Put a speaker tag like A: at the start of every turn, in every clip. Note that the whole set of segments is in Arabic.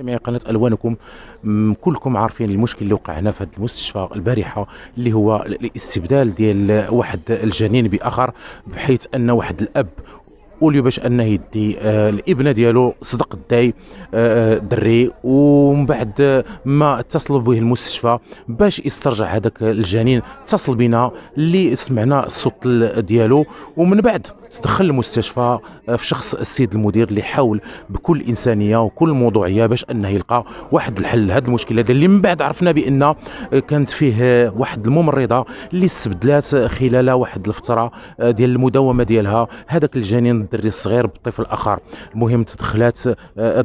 A: مستمعي قناه الوانكم كلكم عارفين المشكل اللي وقع هنا في هذا المستشفى البارحه اللي هو الاستبدال ديال واحد الجنين باخر بحيث ان واحد الاب وليو باش انه يدي آه الابنه ديالو صدق الداي آه, آه، دري ومن بعد ما اتصلوا به المستشفى باش يسترجع هذاك الجنين اتصل بنا اللي سمعنا الصوت ديالو ومن بعد تدخل المستشفى آه، في شخص السيد المدير اللي حاول بكل انسانيه وكل موضوعيه باش انه يلقى واحد الحل لهذه المشكله اللي من بعد عرفنا بان آه، كانت فيه آه، واحد الممرضه اللي استبدلات خلال واحد الفتره ديال المداومه ديالها هذاك الجنين الدري الصغير بالطفل الاخر المهم تدخلات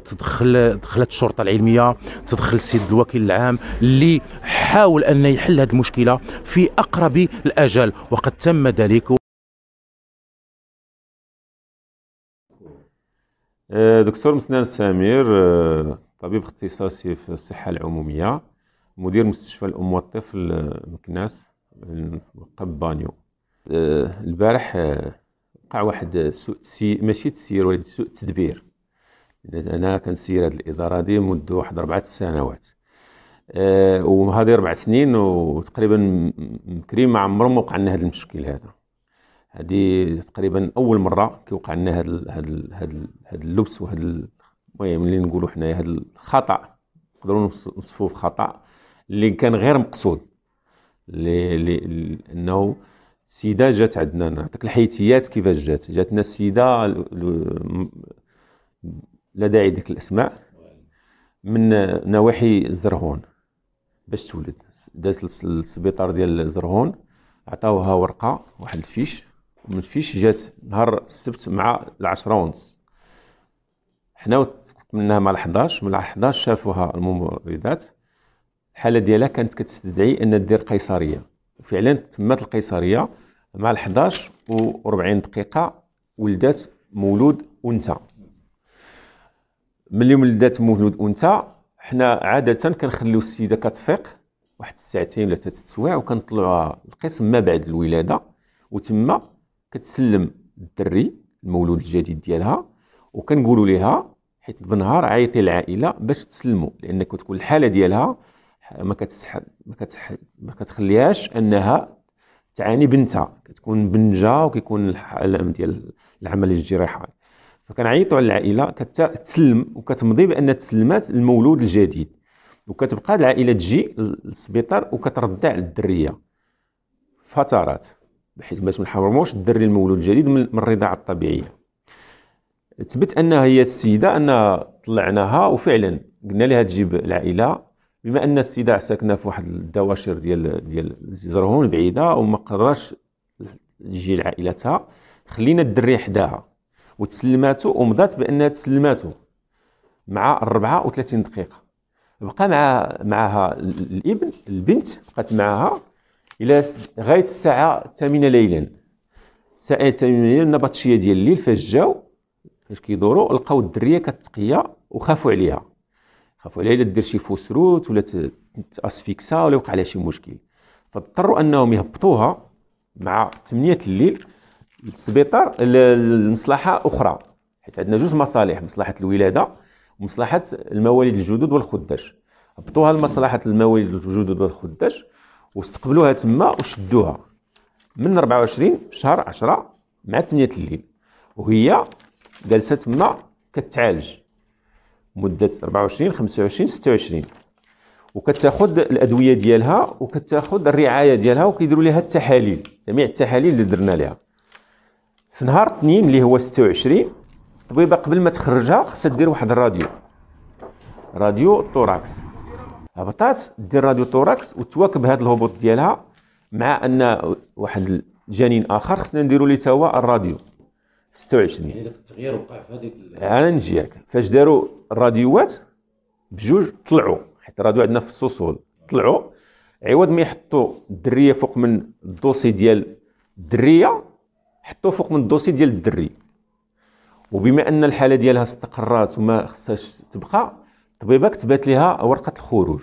A: تدخل دخلت الشرطه العلميه تدخل السيد الوكيل العام اللي حاول ان يحل هذه المشكله في اقرب الاجل وقد تم ذلك
B: آه، دكتور مسنان سمير آه، طبيب اختصاصي في الصحة العمومية مدير مستشفى الأم والطفل آه، مكناس قب بانيو البارح وقع واحد سوء تسي... ماشي تسيير ولكن سوء تدبير انا كنسير هذه الاداره دي مدة واحد اربعه سنوات وهذه اربع سنين وتقريبا كريم ما عمرهم ما وقع لنا هذا المشكل هذا هذه تقريبا اول مره كيوقع لنا هذا هذا هذا اللبس وهذا المهم اللي نقولوا حنايا هذا الخطا نقدروا نوصفوه بخطا اللي كان غير مقصود اللي, لانه سيده جات عندنا نعطيك الحيثيات كيفاش جات جاتنا السيده لا داعي ديك الاسماء من نواحي الزرهون باش تولد دازت للسبيطار ديال الزرهون عطاوها ورقه واحد الفيش ومن فيش جات نهار السبت مع العشرة ونص حنا منها مع 11 من 11 شافوها الممرضات الحاله ديالها كانت كتستدعي ان دير قيصريه وفعلا تمت القيصريه مع 11 و40 دقيقه ولدات مولود انثى ملي ولدات مولود انثى حنا عاده كنخليو السيده كتفيق واحد الساعتين ولا ثلاثة سوايع وكنطلعوها القسم ما بعد الولاده وتما كتسلم الدري المولود الجديد ديالها وكنقولوا ليها حيت بالنهار عيطي العائله باش تسلموا لان كتكون الحاله ديالها ما كتسح ما, ما كتخليهاش انها تعاني بنتها كتكون بنجه وكيكون الالم ديال العمل الجراحي فكنعيطوا على العائله كتسلم وكتمضي بان تسلمات المولود الجديد وكتبقى العائله تجي للسبيطار وكترضع الدريه فترات بحيث باش ما نحرموش الدري المولود الجديد من الرضاعه الطبيعيه تبت انها هي السيده ان طلعناها وفعلا قلنا لها تجيب العائله بما ان السيده ساكنه في واحد الدواشر ديال ديال زرهون بعيده وما قراش تجي لعائلتها خلينا الدري حداها وتسلماتو ومضات بانها تسلماتو مع 34 دقيقه بقى مع معها الابن البنت بقات معها الى غايه الساعه الثامنه ليلا الساعه الثامنه ليلا النبطشيه ديال الليل فاش جاو فاش كيدوروا لقاو الدريه كتقيا وخافوا عليها خافوا عليها الا دير شي فوسروت ولا تاسفيكسا ولا وقع لها شي مشكل فاضطروا انهم يهبطوها مع 8 الليل للسبيطار لمصلحه اخرى حيت عندنا جوج مصالح مصلحه الولاده ومصلحه المواليد الجدد والخداش هبطوها لمصلحه المواليد الجدد والخداش واستقبلوها تما وشدوها من 24 في شهر 10 مع 8 الليل وهي جالسه تما كتعالج مده 24 25 26 وكتاخذ الادويه ديالها وكتاخذ الرعايه ديالها وكيديروا لها التحاليل جميع التحاليل اللي درنا لها في نهار 2 اللي هو 26 الطبيبه قبل ما تخرجها خصها دير واحد الراديو راديو توراكس هبطات دير راديو توراكس وتواكب هذا الهبوط ديالها مع ان واحد الجنين اخر خصنا نديرو ليه هو الراديو 26 يعني داك
A: التغيير وقع في هذيك
B: انا نجيك فاش داروا الراديوات بجوج طلعوا حيت الراديو عندنا في السوسول طلعوا عوض ما يحطوا الدريه فوق من الدوسي ديال الدريه حطوا فوق من الدوسي ديال الدري وبما ان الحاله ديالها استقرات وما خصهاش تبقى الطبيبه كتبات ليها ورقه الخروج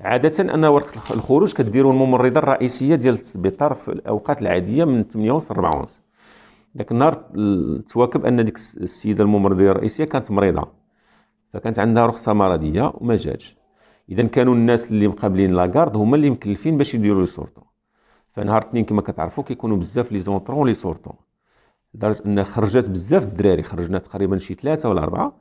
B: عاده ان ورقه الخروج كديروا الممرضه الرئيسيه ديال السبيطار في الاوقات العاديه من 8 حتى 4 داك النهار تواكب ان ديك السيده الممرضه الرئيسيه كانت مريضه فكانت عندها رخصه مرضيه وما جاتش اذا كانوا الناس اللي مقابلين لاكارد هما اللي مكلفين باش يديروا لي سورتو فنهار اثنين كما كتعرفوا كيكونوا بزاف لي زونطرون لي سورتو لدرجه ان خرجت بزاف الدراري خرجنا تقريبا شي ثلاثه ولا اربعه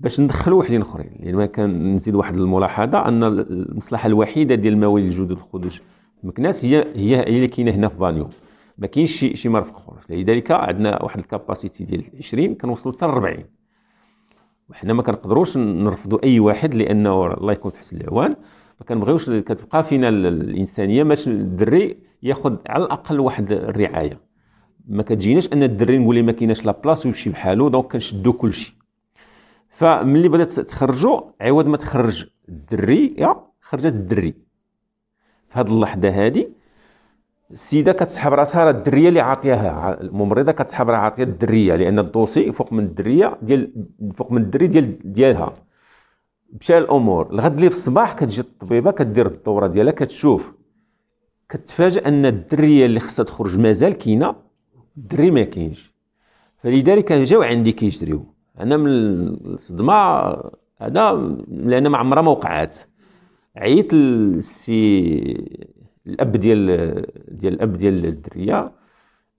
B: باش ندخلوا وحدين اخرين لان ما كان نزيد واحد الملاحظه ان المصلحه الوحيده ديال الموالي الجدد الخدج مكناس هي هي اللي كاينه هنا في بانيو ما كاينش شي شي مرفق اخر لذلك عندنا واحد الكاباسيتي ديال 20 كنوصلوا حتى 40 وحنا ما كنقدروش نرفضوا اي واحد لانه الله يكون تحت العوان ما كنبغيوش كتبقى فينا الانسانيه باش الدري ياخذ على الاقل واحد الرعايه ما كتجيناش ان الدري نقول ما كايناش لا بلاص ويمشي بحالو دونك كنشدو كلشي فملي بدات تخرجوا عوض ما تخرج الدريه خرجت الدري في هذه اللحظه هذه السيده كتسحب راسها راه الدريه اللي عاطياها الممرضه كتسحب راه عاطيه الدريه لان الدوسي فوق من الدريه ديال فوق من الدري ديال ديالها مشى الامور الغد اللي في الصباح كتجي الطبيبه كدير الدوره ديالها كتشوف كتفاجئ ان الدريه اللي خصها تخرج مازال كاينه الدري ما كاينش فلذلك جاو عندي كيجريو انا من الصدمه هذا لان ما عمرها ما وقعات عيط للسي الاب ديال ديال الاب ديال الدريه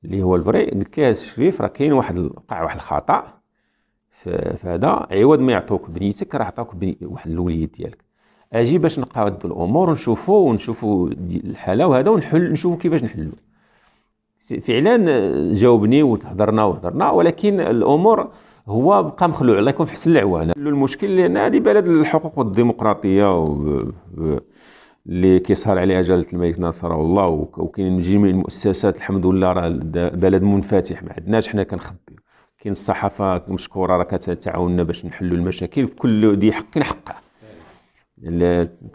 B: اللي هو البري قلت ليه شريف راه كاين واحد وقع واحد الخطا فهذا عوض ما يعطوك بنيتك راه عطاوك بني واحد الوليد ديالك اجي باش نقاد الامور ونشوفو ونشوفو الحاله وهذا ونحل نشوفو كيفاش نحلو فعلا جاوبني وتهضرنا وهضرنا ولكن الامور هو بقى مخلوع الله يكون في حسن العوانه المشكل لان هذه بلد الحقوق والديمقراطيه و... اللي كيسهر عليها جلاله الملك ناصر الله وكاين جميع المؤسسات الحمد لله راه بلد منفتح ما عندناش حنا كنخبي كاين الصحافه مشكوره راه كتعاوننا باش نحلوا المشاكل كل دي حق حقها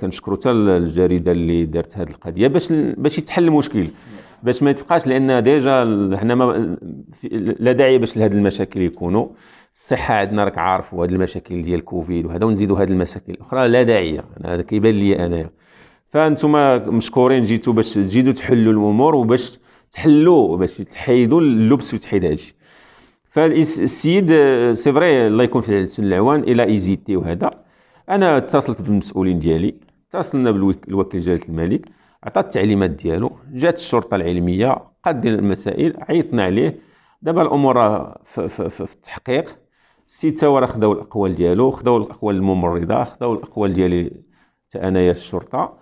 B: كنشكروا حتى الجريده اللي دارت هذه القضيه باش باش يتحل المشكل باش ما تبقاش لان ديجا حنا ما لا داعي باش لهذ المشاكل يكونوا الصحه عندنا راك عارف وهاد المشاكل ديال كوفيد وهذا ونزيدوا هاد المشاكل الاخرى لا داعيه هذا كيبان لي انايا فانتم مشكورين جيتوا باش تزيدوا تحلوا الامور وباش تحلوا باش تحيدوا اللبس وتحيد هادشي فالسيد سي فري الله يكون في سن العوان الا ايزيتي وهذا انا اتصلت بالمسؤولين ديالي اتصلنا بالوكيل جلاله الملك عطى التعليمات ديالو جات الشرطه العلميه قاد المسائل عيطنا عليه دابا الامور في, في, في, في التحقيق سيتا وراه خداو الاقوال ديالو خداو الاقوال الممرضه خداو الاقوال ديالي حتى انايا الشرطه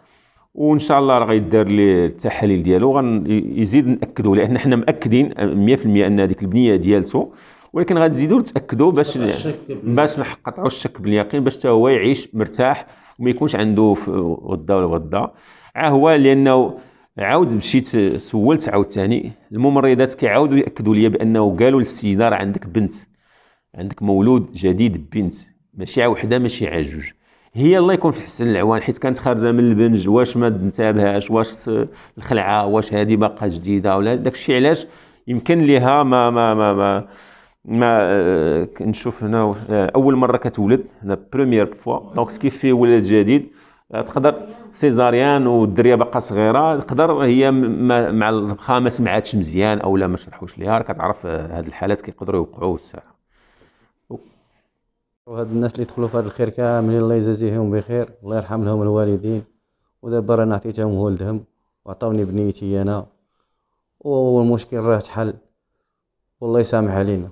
B: وان شاء الله راه غيدار لي التحاليل ديالو غنزيد ناكدوا لان حنا مأكدين 100% ان هذيك البنيه ديالته ولكن غتزيدوا تاكدوا باش باش نحققوا الشك باليقين باش حتى هو يعيش مرتاح وما يكونش عنده غدا ولا غدا عا هو لانه عاود مشيت سولت عاود ثاني الممرضات كيعاودوا ياكدوا لي بانه قالوا للسيده راه عندك بنت عندك مولود جديد بنت ماشي وحده ماشي عجوج هي الله يكون في حسن العوان حيت كانت خارجه من البنج واش ما تنتابهاش واش الخلعه واش هذه باقا جديده ولا داك الشيء علاش يمكن ليها ما ما ما ما ما كنشوف آه، هنا آه، اول مره كتولد هنا بروميير فوا دونك في ولد جديد آه، تقدر سيزاريان والدريه باقا صغيره تقدر هي مع الربخه ما سمعاتش مزيان او لا ما شرحوش ليها كتعرف هاد الحالات كيقدروا يوقعوا
C: وهاد الناس اللي دخلوا في هذا الخير كاملين الله يجازيهم بخير الله يرحم لهم الوالدين ودابا رانا عطيتهم ولدهم وعطاوني بنيتي انا والمشكل راه تحل والله يسامح علينا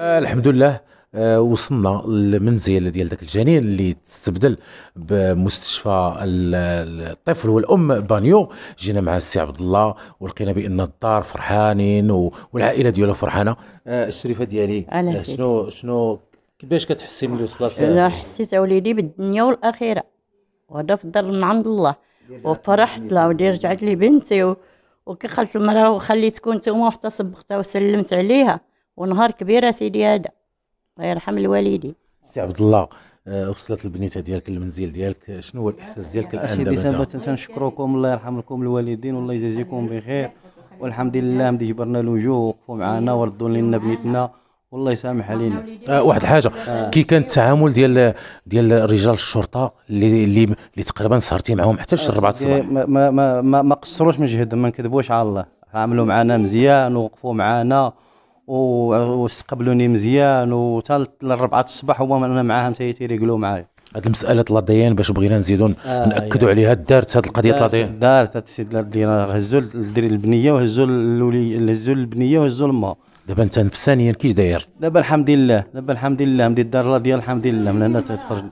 A: الحمد لله آه، وصلنا للمنزل ديال ذاك الجنين اللي تستبدل بمستشفى الطفل والام بانيو جينا مع السي عبد الله ولقينا بان الدار فرحانين والعائله ديالها فرحانه آه، الشريفه ديالي آه، شنو شنو كيفاش كتحسي ملي وصلت انا
C: حسيت اوليدي بالدنيا والاخره وهذا في من عند الله وفرحت لها ودي رجعت لي بنتي و... وكي خلت المراه وخليتكم نتوما حتى صبغتها وسلمت عليها ونهار كبير سيدي هذا الله يرحم الوالدين سي
A: عبد الله آه، وصلت البنيته ديالك للمنزل ديالك شنو هو الاحساس آه، ديالك الان دابا سيدي
C: تنشكركم الله يرحم لكم الوالدين والله يجازيكم بخير والحمد لله ملي جبرنا الوجوه وقفوا معنا وردوا لنا بنيتنا والله يسامح علينا آه واحد الحاجه آه. كي
A: كان التعامل ديال ديال رجال الشرطه اللي اللي, اللي تقريبا سهرتي معاهم حتى شي 4 الصباح
C: ما ما ما, ما قصروش من جهدهم ما نكذبوش على الله عاملوا معنا مزيان ووقفوا معنا واستقبلوني مزيان وتا للربعه الصباح هو انا معاهم تيريقلوا معايا
A: هاد المساله لاضيان باش بغينا نزيدو آه،, آه ناكدوا يعني عليها دارت هاد القضيه لاضيان
C: دارت هاد السيد ديالنا هزوا الدري البنيه وهزوا الولي هزوا البنيه وهزوا الماء دابا انت نفسانيا كيش داير دابا الحمد لله دابا الحمد لله مدي الدار ديال الحمد لله من هنا تخرج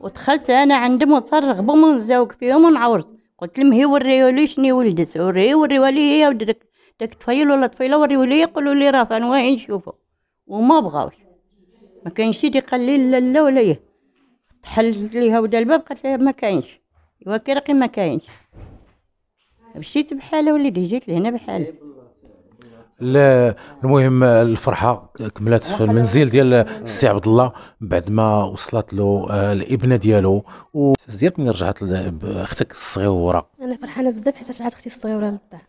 C: ودخلت انا عندهم وصار رغبهم ونزاوك فيهم ونعورت قلت لهم هي وريولي شنو ولدت وريولي هي ودرك داك الطفيل ولا تفيل وريو لي يقولوا لي راه فان وين نشوفه وما بغاوش ما كاينش يدي قال لي لا لا ولا يه تحلت ليها ودا الباب قالت لها ما كاينش ايوا كيرقي ما كاينش مشيت بحالها وليدي جيت لهنا بحال
A: لا المهم الفرحه كملات في المنزل ديال السي عبد الله بعد ما وصلت له آه، الابنه ديالو و ديالك رجعت اختك الصغيره
B: انا فرحانه بزاف حيت رجعت اختي الصغيره للدار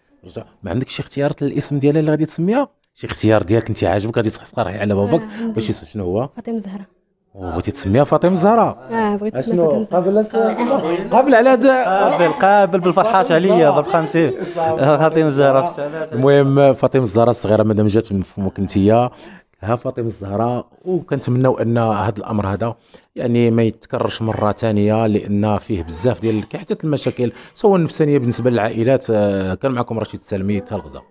A: ما عندكش اختيارات الاسم ديالها اللي غادي تسميها شي اختيار ديالك انت عاجبك غادي تحصل على باباك آه، باش شنو هو فاطمه زهره بغيتي تسميها فاطمه الزهراء اه بغيت تسميها فاطمه الزهراء قابل قابل على قابل قابل بالفرحات عليا 50
C: فاطمه الزهراء
A: المهم فاطمه الزهراء الصغيره مادام جات من فمك انت ها فاطمه الزهراء وكنتمناو ان هذا الامر هذا يعني ما يتكررش مره ثانيه لان فيه بزاف ديال حتى المشاكل سواء النفسانيه بالنسبه للعائلات آه، كان معكم رشيد السلمي تالغزه